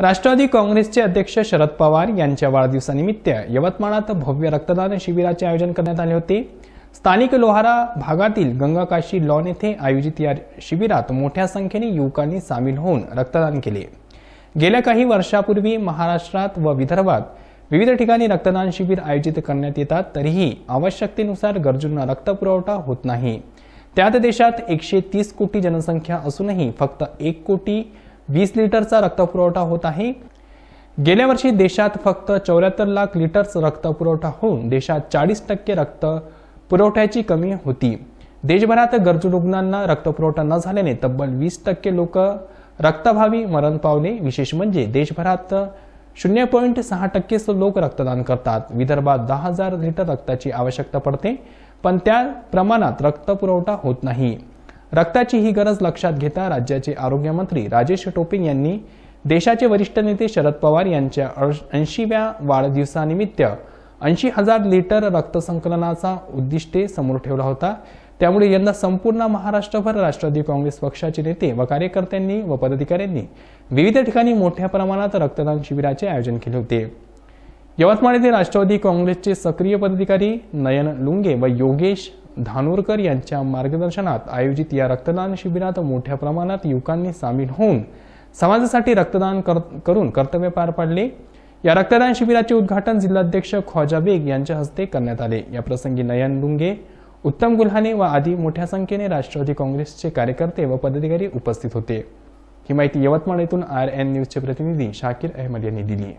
राष्ट्रवादी काँग्रेसचे अध्यक्ष शरद पवार यांच्या वाढदिवसानिमित्त यवतमाळात भव्य रक्तदान शिबिराचे आयोजन करण्यात आले होते स्थानिक लोहारा भागातील गंगाकाशी लॉन येथे आयोजित या शिबिरात मोठ्या संख्येने युवकांनी सामील होऊन रक्तदान केले गेल्या काही वर्षापूर्वी महाराष्ट्रात व विदर्भात विविध ठिकाणी रक्तदान शिबिर आयोजित करण्यात येतात तरीही आवश्यकतेनुसार गरजूंना रक्तपुरवठा होत नाही त्यात देशात एकशे तीस कोटी जनसंख्या असूनही फक्त एक कोटी वीस लिटरचा रक्तपुरवठा होत आहे गेल्या वर्षी देशात फक्त चौऱ्याहत्तर लाख लिटर्स रक्तपुरवठा होऊन देशात चाळीस टक्के रक्त पुरवठ्याची कमी होती देशभरात गरजू रुग्णांना रक्तपुरवठा न झाल्याने तब्बल वीस टक्के लोक रक्तभावी मरण पावले विशेष म्हणजे देशभरात शून्य पॉईंट सहा टक्के लोक रक्तदान करतात विदर्भात दहा हजार लिटर रक्ताची आवश्यकता पडते पण त्या प्रमाणात रक्तपुरवठा होत नाही रक्ताची ही गरज लक्षात घेता राज्याचे आरोग्यमंत्री राजेश टोपे यांनी देशाचे वरिष्ठ नेते शरद पवार यांच्या ऐंशीव्या वाढदिवसानिमित्त ऐंशी हजार लिटर रक्तसंकलनाचा उद्दिष्टे समोर ठेवला होता त्यामुळे यंदा संपूर्ण महाराष्ट्रभर राष्ट्रवादी काँग्रेस पक्षाचे नेते व कार्यकर्त्यांनी व पदाधिकाऱ्यांनी विविध ठिकाणी मोठ्या प्रमाणात रक्तदान शिबिराचे आयोजन केले होते यवतमाळ येथे राष्ट्रवादी काँग्रेसचे सक्रिय पदाधिकारी नयन लुंगे व योगेश धानोरकर यांच्या मार्गदर्शनात आयोजित या रक्तदान शिबिरात मोठ्या प्रमाणात युवकांनी सामील होऊन समाजासाठी रक्तदान करून कर्तव्य पार पाडले या रक्तदान शिबिराचे उद्घाटन जिल्हाध्यक्ष ख्वाजा बेग यांच्या हस्ते करण्यात आले याप्रसंगी नयन डुंगे उत्तम गुल्हाने व आदी मोठ्या संख्येने राष्ट्रवादी काँग्रेसचे कार्यकर्ते व पदाधिकारी उपस्थित होते ही माहिती यवतमाळ येथून आर एन न्यूजचे प्रतिनिधी शाकिर अहमद यांनी दिली